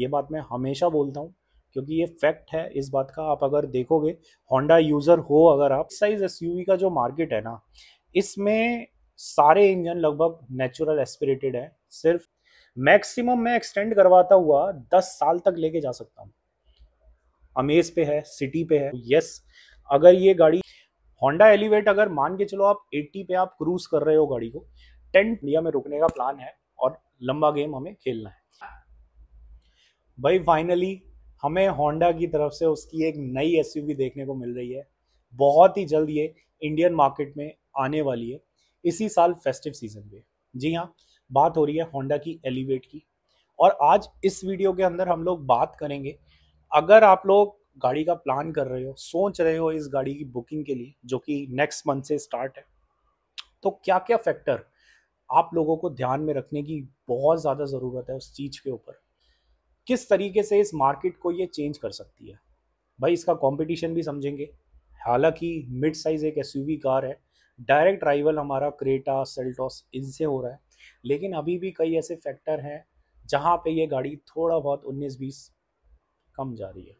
ये बात मैं हमेशा बोलता हूँ क्योंकि ये फैक्ट है इस बात का आप अगर देखोगे होंडा यूज़र हो अगर आप साइज एस का जो मार्केट है ना इसमें सारे इंजन लगभग नेचुरल एस्पिरेटेड है सिर्फ मैक्सिमम मैं एक्सटेंड करवाता हुआ दस साल तक लेके जा सकता हूँ अमेज पे है सिटी पे है यस अगर ये गाड़ी होंडा एलिवेट अगर मान के चलो आप 80 पे आप क्रूज कर रहे हो गाड़ी को टेंट इंडिया में रुकने का प्लान है और लंबा गेम हमें खेलना है भाई फाइनली हमें होंडा की तरफ से उसकी एक नई एस देखने को मिल रही है बहुत ही जल्द ये इंडियन मार्केट में आने वाली है इसी साल फेस्टिव सीजन में जी हाँ बात हो रही है होंडा की एलिवेट की और आज इस वीडियो के अंदर हम लोग बात करेंगे अगर आप लोग गाड़ी का प्लान कर रहे हो सोच रहे हो इस गाड़ी की बुकिंग के लिए जो कि नेक्स्ट मंथ से स्टार्ट है तो क्या क्या फैक्टर आप लोगों को ध्यान में रखने की बहुत ज़्यादा ज़रूरत है उस चीज़ के ऊपर किस तरीके से इस मार्केट को ये चेंज कर सकती है भाई इसका कंपटीशन भी समझेंगे हालांकि मिड साइज़ एक एस कार है डायरेक्ट राइवल हमारा क्रेटा सेल्टॉस इनसे हो रहा है लेकिन अभी भी कई ऐसे फैक्टर हैं जहाँ पे ये गाड़ी थोड़ा बहुत 19-20 कम जा रही है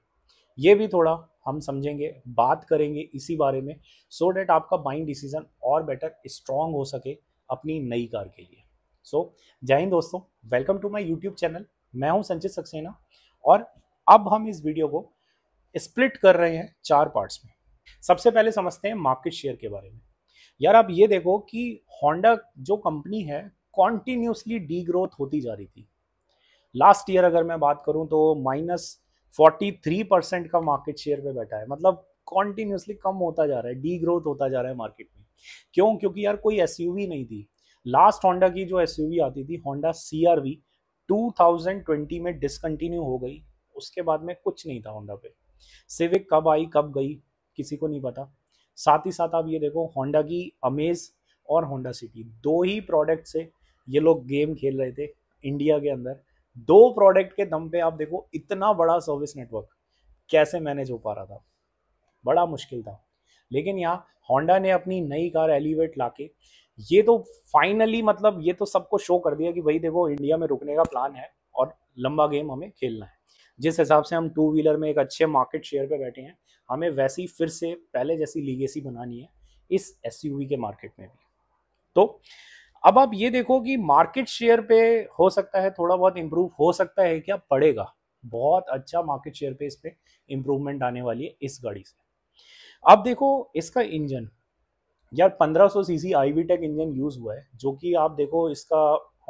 ये भी थोड़ा हम समझेंगे बात करेंगे इसी बारे में सो so डैट आपका बाइंग डिसीजन और बेटर स्ट्रॉन्ग हो सके अपनी नई कार के लिए सो so, जय हिंद दोस्तों welcome to my YouTube channel मैं हूं संचित सक्सेना और अब हम इस वीडियो को स्प्लिट कर रहे हैं चार पार्ट्स में सबसे पहले समझते हैं मार्केट शेयर के बारे में यार आप ये देखो कि होंडा जो कंपनी है कॉन्टिन्यूसली डी ग्रोथ होती जा रही थी लास्ट ईयर अगर मैं बात करूं तो माइनस फोर्टी थ्री परसेंट का मार्केट शेयर पे बैठा है मतलब कॉन्टिन्यूसली कम होता जा रहा है डी ग्रोथ होता जा रहा है मार्केट में क्यों क्योंकि यार कोई एस नहीं थी लास्ट होंडा की जो एस आती थी होंडा सी 2020 में डिसकंटिन्यू हो गई उसके बाद में कुछ नहीं था होंडा पे सिविक कब आई कब गई किसी को नहीं पता साथ ही साथ आप ये देखो होंडा की अमेज और होंडा सिटी दो ही प्रोडक्ट से ये लोग गेम खेल रहे थे इंडिया के अंदर दो प्रोडक्ट के दम पे आप देखो इतना बड़ा सर्विस नेटवर्क कैसे मैनेज हो पा रहा था बड़ा मुश्किल था लेकिन यहाँ होंडा ने अपनी नई कार एलिवेट लाके ये तो फाइनली मतलब ये तो सबको शो कर दिया कि भाई देखो इंडिया में रुकने का प्लान है और लंबा गेम हमें खेलना है जिस हिसाब से हम टू व्हीलर में एक अच्छे मार्केट शेयर पे बैठे हैं हमें वैसी फिर से पहले जैसी लीगेसी बनानी है इस एस के मार्केट में भी तो अब आप ये देखो कि मार्केट शेयर पे हो सकता है थोड़ा बहुत इम्प्रूव हो सकता है क्या पड़ेगा बहुत अच्छा मार्केट शेयर पे इस पर इम्प्रूवमेंट आने वाली है इस गाड़ी से अब देखो इसका इंजन यार 1500 सीसी टेक इंजन यूज़ हुआ है जो कि आप देखो इसका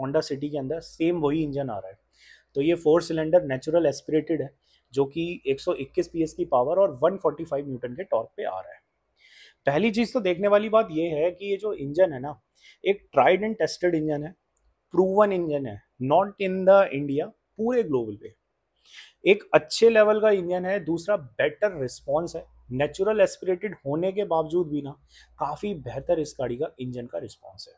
होंडा सिटी के अंदर सेम वही इंजन आ रहा है तो ये फोर सिलेंडर नेचुरल एस्पिरेटेड है जो कि 121 पीएस की पावर और 145 न्यूटन के टॉर्क पे आ रहा है पहली चीज़ तो देखने वाली बात यह है कि ये जो इंजन है ना एक ट्राइड एंड टेस्टेड इंजन है प्रूवन इंजन है नॉट इन द इंडिया पूरे ग्लोबल पे एक अच्छे लेवल का इंजन है दूसरा बेटर रिस्पॉन्स है नेचुरल एस्पिरेटेड होने के बावजूद भी ना काफ़ी बेहतर इस गाड़ी का इंजन का रिस्पॉन्स है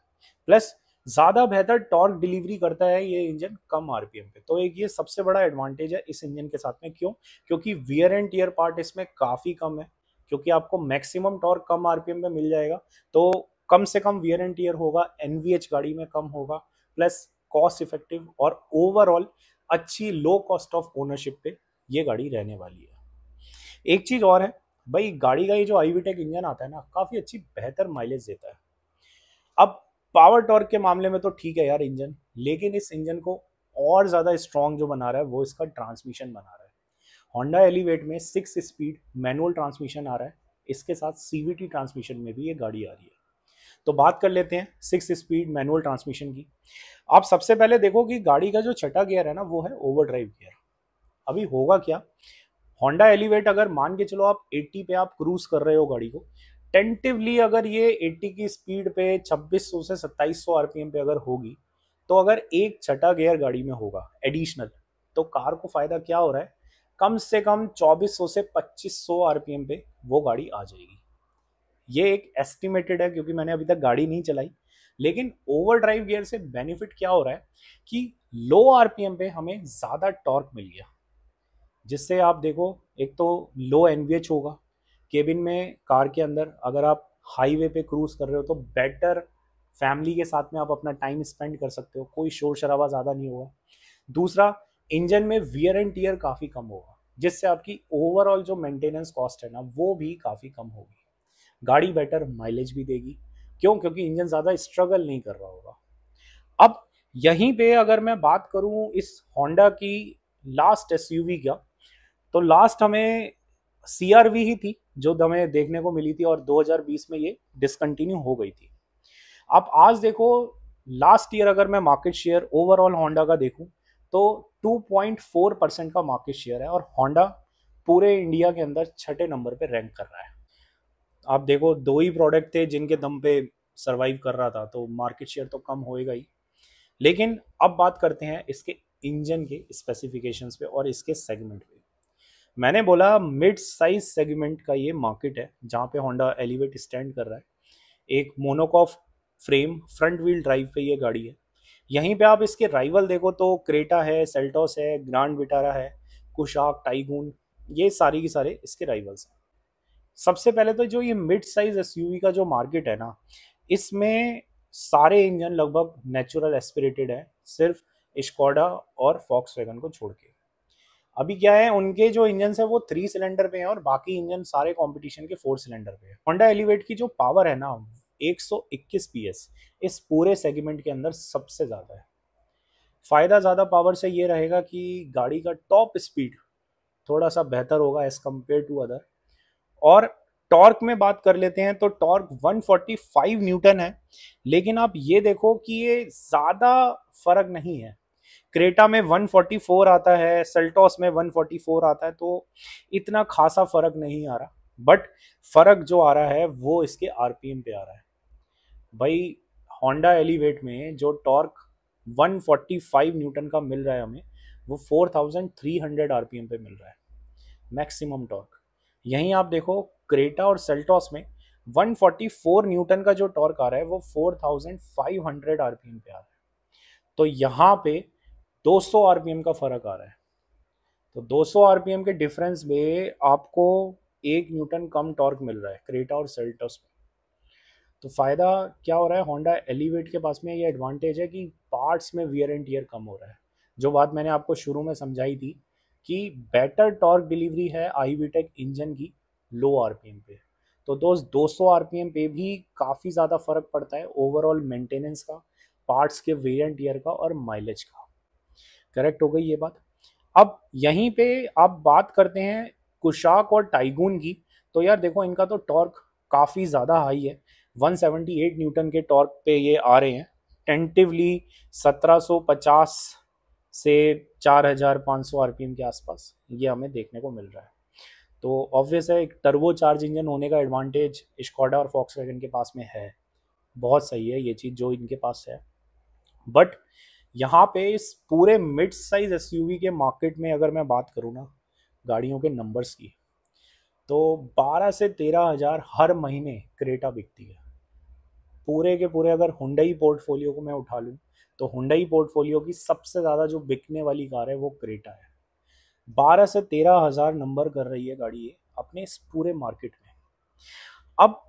प्लस ज़्यादा बेहतर टॉर्क डिलीवरी करता है ये इंजन कम आरपीएम पे तो एक ये सबसे बड़ा एडवांटेज है इस इंजन के साथ में क्यों क्योंकि वियर एंड टीयर पार्ट इसमें काफ़ी कम है क्योंकि आपको मैक्सिमम टॉर्क कम आरपीएम पे मिल जाएगा तो कम से कम वियर एंड टीयर होगा एन गाड़ी में कम होगा प्लस कॉस्ट इफेक्टिव और ओवरऑल अच्छी लो कॉस्ट ऑफ ओनरशिप पे ये गाड़ी रहने वाली है एक चीज़ और है भाई गाड़ी का ये जो आई टेक इंजन आता है ना काफ़ी अच्छी बेहतर माइलेज देता है अब पावर टॉर्क के मामले में तो ठीक है यार इंजन लेकिन इस इंजन को और ज़्यादा स्ट्रॉन्ग जो बना रहा है वो इसका ट्रांसमिशन बना रहा है होंडा एलिवेट में सिक्स स्पीड मैनुअल ट्रांसमिशन आ रहा है इसके साथ सी ट्रांसमिशन में भी ये गाड़ी आ रही है तो बात कर लेते हैं सिक्स स्पीड मैनुअल ट्रांसमिशन की आप सबसे पहले देखो कि गाड़ी का जो छठा गियर है ना वो है ओवर ड्राइव गियर अभी होगा क्या होंडा एलिवेट अगर मान के चलो आप 80 पे आप क्रूज कर रहे हो गाड़ी को टेंटिवली अगर ये 80 की स्पीड पे 2600 से 2700 आरपीएम पे अगर होगी तो अगर एक छठा गियर गाड़ी में होगा एडिशनल तो कार को फायदा क्या हो रहा है कम से कम 2400 से 2500 आरपीएम पे वो गाड़ी आ जाएगी ये एक एस्टिमेटेड है क्योंकि मैंने अभी तक गाड़ी नहीं चलाई लेकिन ओवर ड्राइव गियर से बेनिफिट क्या हो रहा है कि लो आरपीएम पे हमें ज़्यादा टॉर्क मिल गया जिससे आप देखो एक तो लो एन होगा केबिन में कार के अंदर अगर आप हाईवे पे क्रूज कर रहे हो तो बेटर फैमिली के साथ में आप अपना टाइम स्पेंड कर सकते हो कोई शोर शराबा ज़्यादा नहीं होगा दूसरा इंजन में वियर एंड टीयर काफ़ी कम होगा जिससे आपकी ओवरऑल जो मेंटेनेंस कॉस्ट है ना वो भी काफ़ी कम होगी गाड़ी बेटर माइलेज भी देगी क्यों क्योंकि इंजन ज़्यादा स्ट्रगल नहीं कर रहा होगा अब यहीं पे अगर मैं बात करूं इस होंडा की लास्ट एस का तो लास्ट हमें सीआरवी ही थी जो हमें देखने को मिली थी और 2020 में ये डिसकंटिन्यू हो गई थी आप आज देखो लास्ट ईयर अगर मैं मार्केट शेयर ओवरऑल होंडा का देखूं तो 2.4 परसेंट का मार्केट शेयर है और होंडा पूरे इंडिया के अंदर छठे नंबर पे रैंक कर रहा है आप देखो दो ही प्रोडक्ट थे जिनके दम पे सरवाइव कर रहा था तो मार्केट शेयर तो कम होएगा ही लेकिन अब बात करते हैं इसके इंजन के स्पेसिफिकेशंस पे और इसके सेगमेंट पे मैंने बोला मिड साइज सेगमेंट का ये मार्केट है जहाँ पे होंडा एलिवेट स्टैंड कर रहा है एक monocoque frame front wheel drive पे ये गाड़ी है यहीं पे आप इसके राइवल देखो तो क्रेटा है सेल्टोस है ग्रांड विटारा है कुशाक टाइगून ये सारी के सारे इसके राइवल्स हैं सबसे पहले तो जो ये मिड साइज एस का जो मार्केट है ना इसमें सारे इंजन लगभग नेचुरल एस्पिरेटेड है सिर्फ स्कॉडा और फॉक्स वैगन को छोड़ के अभी क्या है उनके जो इंजन है वो थ्री सिलेंडर पे हैं और बाकी इंजन सारे कंपटीशन के फोर सिलेंडर पे है होंडा एलिवेट की जो पावर है ना 121 पीएस इस पूरे सेगमेंट के अंदर सबसे ज़्यादा है फ़ायदा ज़्यादा पावर से ये रहेगा कि गाड़ी का टॉप स्पीड थोड़ा सा बेहतर होगा एज़ कम्पेयर टू अदर और टॉर्क में बात कर लेते हैं तो टॉर्क 145 न्यूटन है लेकिन आप ये देखो कि ये ज़्यादा फर्क नहीं है क्रेटा में 144 आता है सेल्टॉस में 144 आता है तो इतना खासा फर्क नहीं आ रहा बट फर्क जो आ रहा है वो इसके आरपीएम पे आ रहा है भाई होंडा एलिवेट में जो टॉर्क 145 न्यूटन का मिल रहा है हमें वो 4300 आरपीएम पे मिल रहा है मैक्सिमम टॉर्क यहीं आप देखो क्रेटा और सेल्टॉस में 144 न्यूटन का जो टॉर्क आ रहा है वो 4500 थाउजेंड पे आ रहा है तो यहाँ पे 200 आरपीएम का फ़र्क आ रहा है तो 200 आरपीएम के डिफरेंस में आपको एक न्यूटन कम टॉर्क मिल रहा है क्रेटा और सेल्टस में तो फ़ायदा क्या हो रहा है होंडा एलिवेट के पास में ये एडवांटेज है कि पार्ट्स में वियर एंड टीयर कम हो रहा है जो बात मैंने आपको शुरू में समझाई थी कि बेटर टॉर्क डिलीवरी है आई टेक इंजन की लो आर पे तो दोस्त पी एम पे भी काफ़ी ज़्यादा फर्क पड़ता है ओवरऑल मेंटेनेंस का पार्ट्स के वेयर एंड टीयर का और माइलेज का करेक्ट हो गई ये बात अब यहीं पे आप बात करते हैं कुशाक और टाइगून की तो यार देखो इनका तो टॉर्क काफ़ी ज़्यादा हाई है 178 न्यूटन के टॉर्क पे ये आ रहे हैं टेंटिवली 1750 से 4500 आरपीएम के आसपास ये हमें देखने को मिल रहा है तो ऑब्वियस है एक टर्बो चार्ज इंजन होने का एडवांटेज स्कॉडा और फॉक्स के पास में है बहुत सही है ये चीज़ जो इनके पास है बट यहाँ पे इस पूरे मिड साइज एस के मार्केट में अगर मैं बात करूँ ना गाड़ियों के नंबर्स की तो 12 से तेरह हज़ार हर महीने क्रेटा बिकती है पूरे के पूरे अगर हुंडई पोर्टफोलियो को मैं उठा लूँ तो हुडई पोर्टफोलियो की सबसे ज़्यादा जो बिकने वाली कार है वो क्रेटा है बारह से तेरह हज़ार नंबर कर रही है गाड़ी ये अपने इस पूरे मार्केट में अब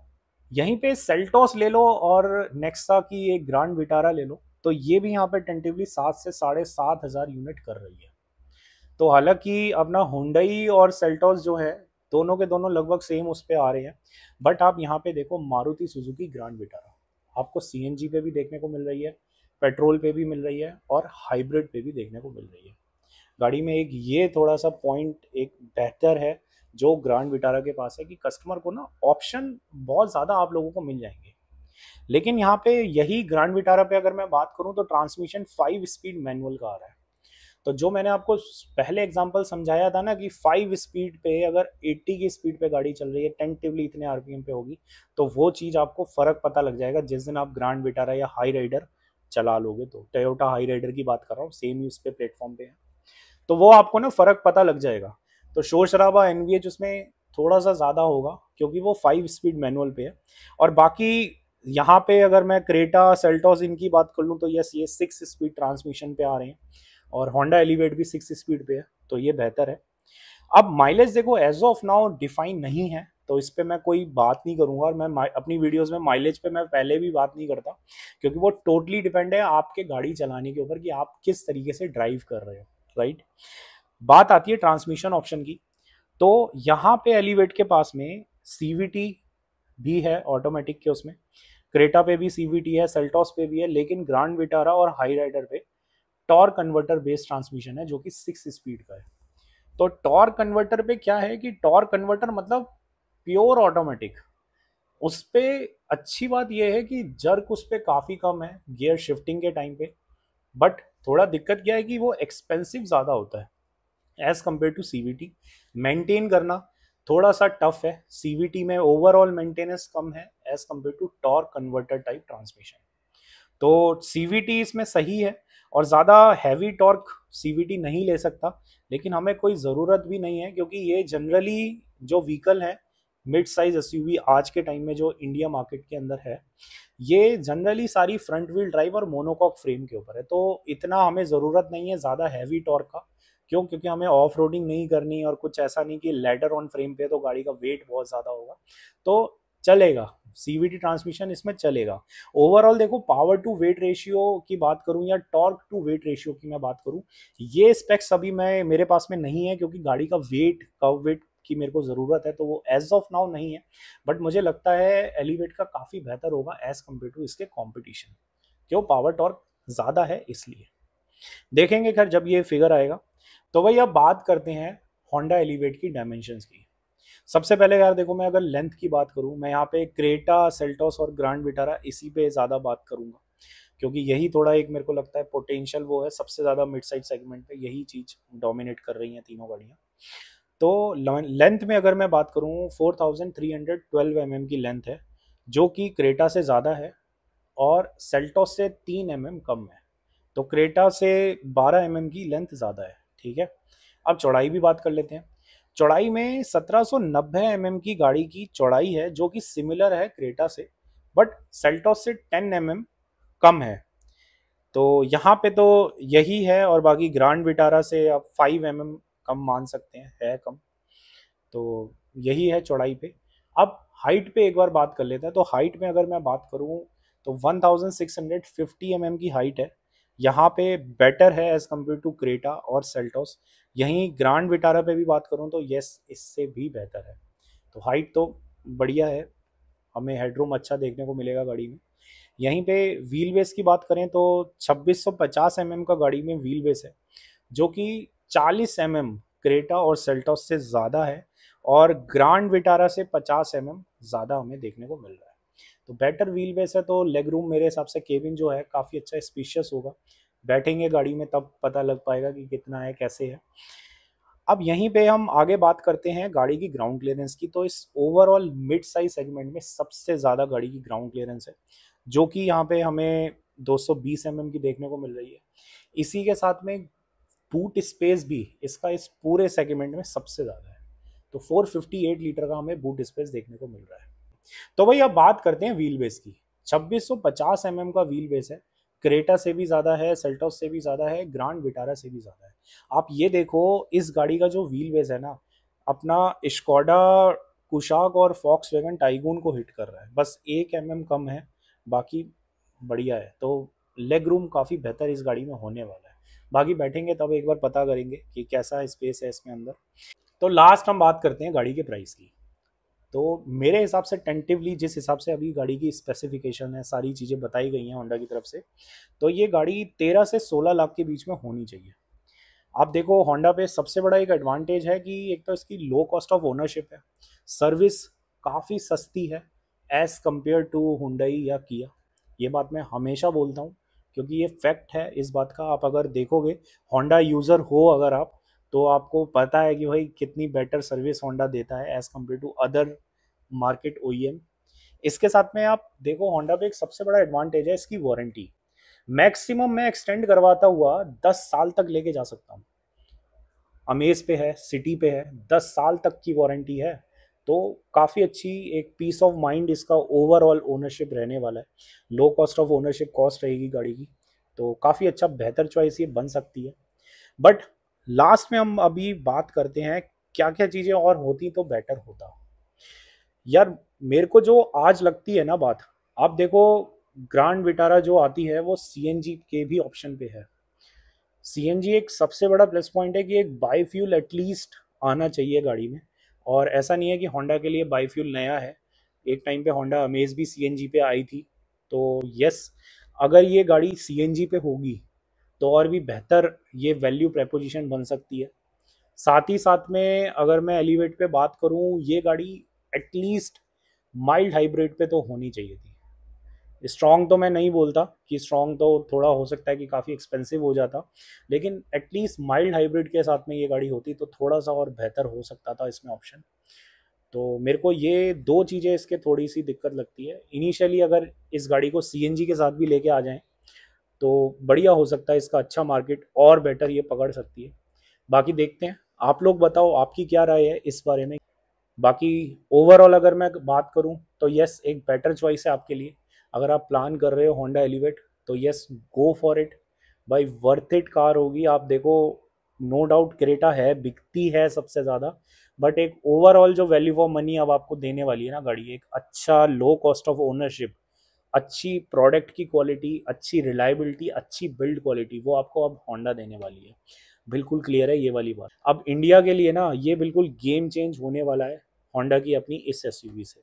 यहीं पे सेल्टोस ले लो और नेक्सा की एक ग्रांड विटारा ले लो तो ये भी यहाँ पे टेंटिवली सात से साढ़े सात हज़ार यूनिट कर रही है तो हालांकि अपना होंडई और सेल्टॉस जो है दोनों के दोनों लगभग सेम उस पर आ रहे हैं बट आप यहाँ पे देखो मारुति सुजुकी ग्रांड विटारा आपको सी पे भी देखने को मिल रही है पेट्रोल पे भी मिल रही है और हाइब्रिड पे भी देखने को मिल रही है गाड़ी में एक ये थोड़ा सा पॉइंट एक बेहतर है जो ग्रांड विटारा के पास है कि कस्टमर को ना ऑप्शन बहुत ज़्यादा आप लोगों को मिल जाएंगे लेकिन यहाँ पे यही ग्रांड विटारा पे अगर मैं बात करूँ तो ट्रांसमिशन फाइव स्पीड मैनुअल का आ रहा है तो जो मैंने आपको पहले एग्जाम्पल समझाया था ना कि फाइव स्पीड पे अगर 80 की स्पीड पे गाड़ी चल रही है टेंटिवली इतने आरपीएम पे होगी तो वो चीज़ आपको फ़र्क पता लग जाएगा जिस दिन आप ग्रांड विटारा या हाई राइडर चला लोगे तो टोयोटा हाई राइडर की बात कर रहा हूँ सेम ही उस पर प्लेटफॉर्म पे है तो वो आपको ना फ़र्क पता लग जाएगा तो शोर शराबा एनवीएच उसमें थोड़ा सा ज़्यादा होगा क्योंकि वो फाइव स्पीड मैनुअल पे है और बाकी यहाँ पे अगर मैं क्रेटा सेल्टोस इनकी बात कर लूँ तो यस ये सिक्स स्पीड ट्रांसमिशन पे आ रहे हैं और होंडा एलिवेट भी सिक्स स्पीड पे है तो ये बेहतर है अब माइलेज देखो एज ऑफ नाउ डिफाइन नहीं है तो इस पर मैं कोई बात नहीं करूंगा और मैं अपनी वीडियोस में माइलेज पे मैं पहले भी बात नहीं करता क्योंकि वो टोटली डिपेंड है आपके गाड़ी चलाने के ऊपर कि आप किस तरीके से ड्राइव कर रहे हो राइट बात आती है ट्रांसमिशन ऑप्शन की तो यहाँ पे एलिवेट के पास में सी भी है ऑटोमेटिक के उसमें क्रेटा पे भी सी है सेल्टॉस पे भी है लेकिन ग्रांड विटारा और हाई राइडर पे टॉर्क कन्वर्टर बेस्ड ट्रांसमिशन है जो कि सिक्स स्पीड का है तो टॉर्क कन्वर्टर पे क्या है कि टॉर्क कन्वर्टर मतलब प्योर ऑटोमेटिक उस पर अच्छी बात यह है कि जर्क उस पर काफ़ी कम है गियर शिफ्टिंग के टाइम पे बट थोड़ा दिक्कत क्या है कि वो एक्सपेंसिव ज़्यादा होता है एज़ कम्पेयर टू सी मेंटेन करना थोड़ा सा टफ है सीवीटी में ओवरऑल मेंटेनेंस कम है as compare to torque converter type transmission तो सीवीटी इसमें सही है और ज़्यादा हैवी टॉर्क सीवीटी नहीं ले सकता लेकिन हमें कोई ज़रूरत भी नहीं है क्योंकि ये जनरली जो व्हीकल है मिड साइज एस आज के टाइम में जो इंडिया मार्केट के अंदर है ये जनरली सारी फ्रंट व्हील ड्राइव और मोनोकॉक फ्रेम के ऊपर है तो इतना हमें ज़रूरत नहीं है ज़्यादा हैवी टॉर्क का क्यों क्योंकि हमें ऑफ रोडिंग नहीं करनी और कुछ ऐसा नहीं कि लेडर ऑन फ्रेम पे तो गाड़ी का वेट बहुत ज़्यादा होगा तो चलेगा सीवीटी ट्रांसमिशन इसमें चलेगा ओवरऑल देखो पावर टू वेट रेशियो की बात करूं या टॉर्क टू वेट रेशियो की मैं बात करूं ये स्पेक्स अभी मैं मेरे पास में नहीं है क्योंकि गाड़ी का वेट कव वेट की मेरे को ज़रूरत है तो वो एज ऑफ नाउ नहीं है बट मुझे लगता है एलिवेट का काफ़ी बेहतर होगा एज कम्पेयर टू इसके कॉम्पिटिशन क्यों पावर टॉर्क ज़्यादा है इसलिए देखेंगे खैर जब ये फिगर आएगा तो भाई अब बात करते हैं होंडा एलिवेट की डायमेंशंस की सबसे पहले यार देखो मैं अगर लेंथ की बात करूँ मैं यहाँ पे क्रेटा सेल्टोस और ग्रांड विटारा इसी पे ज़्यादा बात करूँगा क्योंकि यही थोड़ा एक मेरे को लगता है पोटेंशियल वो है सबसे ज़्यादा मिड साइड सेगमेंट पे यही चीज़ डोमिनेट कर रही हैं तीनों गाड़ियाँ तो लेंथ में अगर मैं बात करूँ फोर थाउजेंड mm की लेंथ है जो कि क्रेटा से ज़्यादा है और सेल्टोस से तीन एम mm कम है तो क्रेटा से बारह एम mm की लेंथ ज़्यादा है ठीक है अब चौड़ाई भी बात कर लेते हैं चौड़ाई में 1790 एम की गाड़ी की चौड़ाई है जो कि सिमिलर है क्रेटा से बट सेल्टॉस से 10 mm कम है तो यहाँ पे तो यही है और बाकी ग्रांड विटारा से आप 5 mm कम मान सकते हैं है कम तो यही है चौड़ाई पे अब हाइट पे एक बार बात कर लेते हैं तो हाइट में अगर मैं बात करूँ तो 1650 एम की हाइट है यहाँ पे बेटर है एज़ कम्पेयर टू क्रेटा और सेल्टोस यहीं ग्रांड विटारा पे भी बात करूँ तो येस इससे भी बेहतर है तो हाइट तो बढ़िया है हमें हेडरूम अच्छा देखने को मिलेगा गाड़ी में यहीं पे व्हील बेस की बात करें तो 2650 एम mm का गाड़ी में व्हील बेस है जो कि 40 एम mm क्रेटा और सेल्टॉस से ज़्यादा है और ग्रांड विटारा से 50 एम mm ज़्यादा हमें देखने को मिल रहा है तो बेटर व्हील बेस है तो लेग रूम मेरे हिसाब से केबिन जो है काफ़ी अच्छा स्पीशियस होगा बैठेंगे गाड़ी में तब पता लग पाएगा कि कितना है कैसे है अब यहीं पे हम आगे बात करते हैं गाड़ी की ग्राउंड क्लियरेंस की तो इस ओवरऑल मिड साइज सेगमेंट में सबसे ज़्यादा गाड़ी की ग्राउंड क्लियरेंस है जो कि यहाँ पे हमें 220 mm की देखने को मिल रही है इसी के साथ में बूट स्पेस भी इसका इस पूरे सेगमेंट में सबसे ज़्यादा है तो 458 लीटर का हमें बूट स्पेस देखने को मिल रहा है तो भाई अब बात करते हैं व्हील बेस की 2650 mm का व्हील बेस है क्रेटा से भी ज़्यादा है सेल्टॉस से भी ज़्यादा है ग्रांड विटारा से भी ज़्यादा है आप ये देखो इस गाड़ी का जो व्हील बेस है ना अपना स्कॉडा कुशाक और फॉक्स वेगन टाइगून को हिट कर रहा है बस एक एम mm कम है बाकी बढ़िया है तो लेग रूम काफ़ी बेहतर इस गाड़ी में होने वाला है बाकी बैठेंगे तब एक बार पता करेंगे कि कैसा स्पेस है इसमें अंदर तो लास्ट हम बात करते हैं गाड़ी के प्राइस की तो मेरे हिसाब से टेंटिवली जिस हिसाब से अभी गाड़ी की स्पेसिफिकेशन है सारी चीज़ें बताई गई हैं होंडा की तरफ से तो ये गाड़ी तेरह से सोलह लाख के बीच में होनी चाहिए आप देखो होंडा पे सबसे बड़ा एक एडवांटेज है कि एक तो इसकी लो कॉस्ट ऑफ ओनरशिप है सर्विस काफ़ी सस्ती है एज़ कम्पेयर टू हुडई या किया ये बात मैं हमेशा बोलता हूँ क्योंकि ये फैक्ट है इस बात का आप अगर देखोगे होंडा यूज़र हो अगर आप तो आपको पता है कि भाई कितनी बेटर सर्विस होंडा देता है as compare to other market ओ इसके साथ में आप देखो होंडा पे एक सबसे बड़ा एडवांटेज है इसकी वारंटी मैक्सिमम मैं एक्सटेंड करवाता हुआ दस साल तक लेके जा सकता हूँ अमेज पे है सिटी पे है दस साल तक की वारंटी है तो काफ़ी अच्छी एक पीस ऑफ माइंड इसका ओवरऑल ओनरशिप रहने वाला है low cost of ownership cost रहेगी गाड़ी की तो काफ़ी अच्छा बेहतर चॉइस ये बन सकती है बट लास्ट में हम अभी बात करते हैं क्या क्या चीज़ें और होती तो बेटर होता यार मेरे को जो आज लगती है ना बात आप देखो ग्रांड विटारा जो आती है वो सी के भी ऑप्शन पे है सी एक सबसे बड़ा प्लस पॉइंट है कि एक बाई एटलीस्ट आना चाहिए गाड़ी में और ऐसा नहीं है कि होंडा के लिए बाई नया है एक टाइम पे होंडा अमेज भी सी पे आई थी तो यस अगर ये गाड़ी सी पे होगी तो और भी बेहतर ये वैल्यू प्रपोजिशन बन सकती है साथ ही साथ में अगर मैं एलिवेट पे बात करूँ ये गाड़ी एटलीस्ट माइल्ड हाइब्रिड पे तो होनी चाहिए थी स्ट्रॉन्ग तो मैं नहीं बोलता कि स्ट्रॉन्ग तो थोड़ा हो सकता है कि काफ़ी एक्सपेंसिव हो जाता लेकिन एटलीस्ट माइल्ड हाइब्रिड के साथ में ये गाड़ी होती तो थोड़ा सा और बेहतर हो सकता था इसमें ऑप्शन तो मेरे को ये दो चीज़ें इसके थोड़ी सी दिक्कत लगती है इनिशियली अगर इस गाड़ी को सी के साथ भी लेके आ जाएँ तो बढ़िया हो सकता है इसका अच्छा मार्केट और बेटर ये पकड़ सकती है बाकी देखते हैं आप लोग बताओ आपकी क्या राय है इस बारे में बाकी ओवरऑल अगर मैं बात करूं तो यस एक बेटर चॉइस है आपके लिए अगर आप प्लान कर रहे हो होंडा एलिवेट तो यस गो फॉर इट भाई वर्थ इट कार होगी आप देखो नो डाउट क्रेटा है बिकती है सबसे ज़्यादा बट एक ओवरऑल जो वैल्यू फॉर मनी अब आपको देने वाली है ना गाड़ी एक अच्छा लो कॉस्ट ऑफ ओनरशिप अच्छी प्रोडक्ट की क्वालिटी अच्छी रिलायबिलिटी अच्छी बिल्ड क्वालिटी वो आपको अब होंडा देने वाली है बिल्कुल क्लियर है ये वाली बात अब इंडिया के लिए ना ये बिल्कुल गेम चेंज होने वाला है होंडा की अपनी इस एस से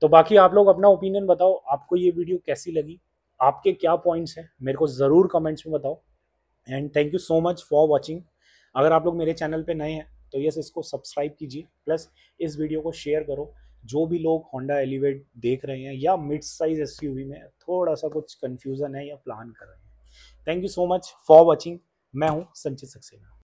तो बाकी आप लोग अपना ओपिनियन बताओ आपको ये वीडियो कैसी लगी आपके क्या पॉइंट्स हैं मेरे को ज़रूर कमेंट्स में बताओ and thank you so much for watching अगर आप लोग मेरे चैनल पर नए हैं तो यस इसको सब्सक्राइब कीजिए प्लस इस वीडियो को शेयर करो जो भी लोग होंडा एलिवेट देख रहे हैं या मिड साइज एस में थोड़ा सा कुछ कन्फ्यूज़न है या प्लान कर रहे हैं thank you so much for watching मैं हूँ संचित सक्सेना